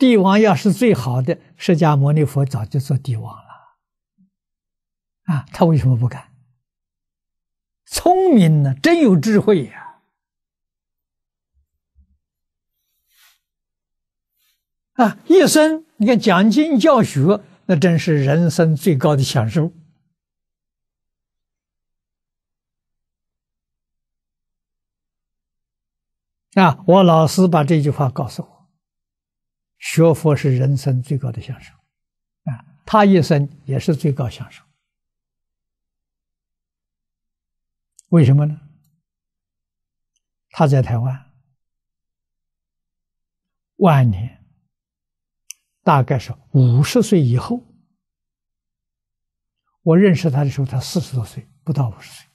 帝王要是最好的，释迦牟尼佛早就做帝王了。啊，他为什么不敢？聪明呢，真有智慧呀！啊，一生你看讲经教学，那真是人生最高的享受。啊，我老师把这句话告诉我。学佛是人生最高的享受，啊，他一生也是最高享受。为什么呢？他在台湾晚年，大概是五十岁以后，我认识他的时候，他四十多岁，不到五十岁。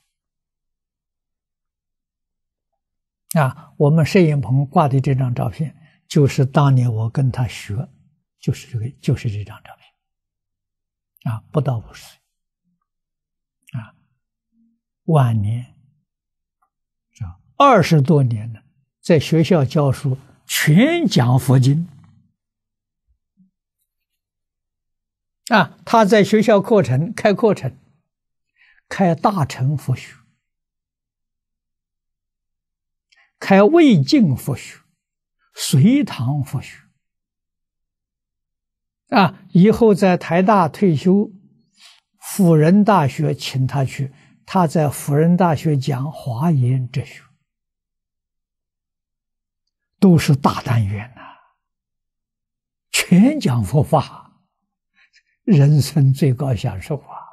啊，我们摄影棚挂的这张照片。就是当年我跟他学，就是这个，就是这张照片，啊，不到五十，啊，晚年，这二十多年呢，在学校教书，全讲佛经，啊，他在学校课程开课程，开大乘佛学，开魏晋佛学。隋唐佛学啊，以后在台大退休，辅仁大学请他去，他在辅仁大学讲华严哲学，都是大单元呐，全讲佛法，人生最高享受啊。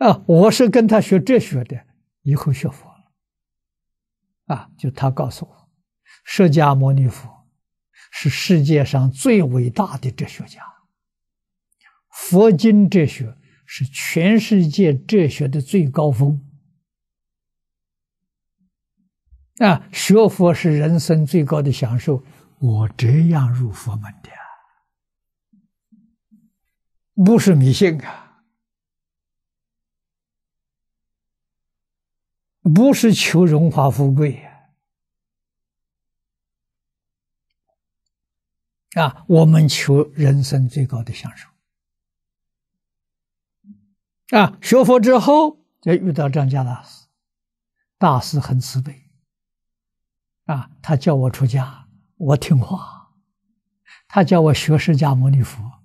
啊，我是跟他学哲学的，以后学佛。啊，就他告诉我，释迦牟尼佛是世界上最伟大的哲学家，佛经哲学是全世界哲学的最高峰。啊，学佛是人生最高的享受，我这样入佛门的，不是迷信啊。不是求荣华富贵啊，我们求人生最高的享受。啊，学佛之后，就遇到张家大师，大师很慈悲。啊，他叫我出家，我听话；他叫我学释迦牟尼佛，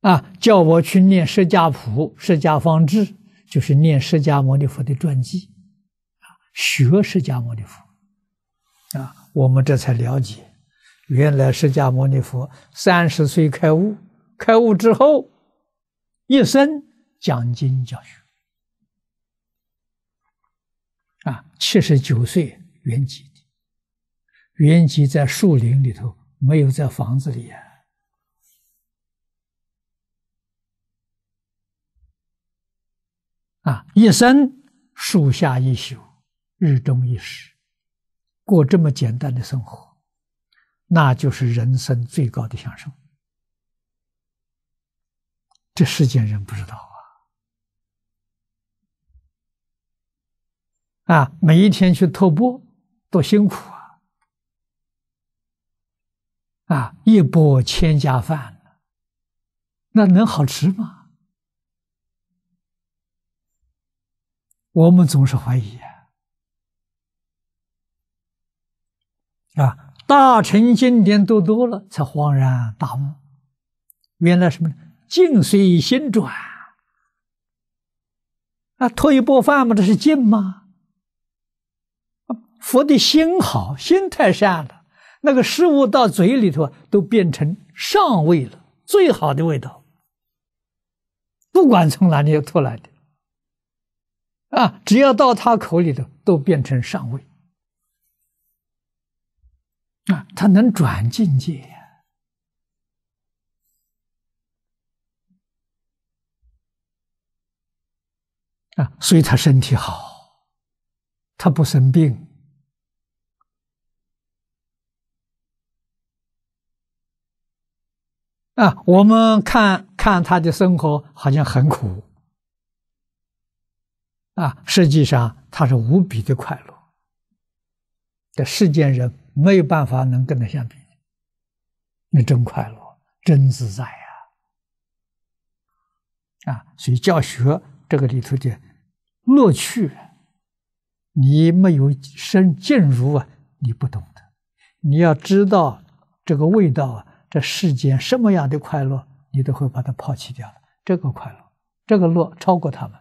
啊，叫我去念释迦谱、释迦方志。就是念释迦牟尼佛的传记，啊，学释迦牟尼佛，啊，我们这才了解，原来释迦牟尼佛三十岁开悟，开悟之后，一生讲经教学，啊，七十九岁圆寂的，圆寂在树林里头，没有在房子里。啊，一生树下一宿，日中一时，过这么简单的生活，那就是人生最高的享受。这世间人不知道啊！啊，每一天去偷播，多辛苦啊！啊，一剥千家饭，那能好吃吗？我们总是怀疑啊，啊，大臣经典读多了，才恍然大悟，原来什么？静随心转啊，脱一波饭嘛，这是静吗？佛的心好，心太善了，那个食物到嘴里头都变成上味了，最好的味道，不管从哪里出来的。啊！只要到他口里头，都变成上位。啊，他能转境界呀！啊，所以他身体好，他不生病。啊，我们看看他的生活，好像很苦。啊，实际上他是无比的快乐，这世间人没有办法能跟他相比，那真快乐，真自在啊！啊，所以教学这个里头的乐趣，你没有深进入啊，你不懂的。你要知道这个味道啊，这世间什么样的快乐，你都会把它抛弃掉了。这个快乐，这个乐超过他们。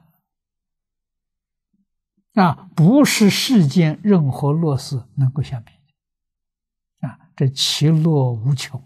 啊，不是世间任何乐事能够相比的啊，这其乐无穷。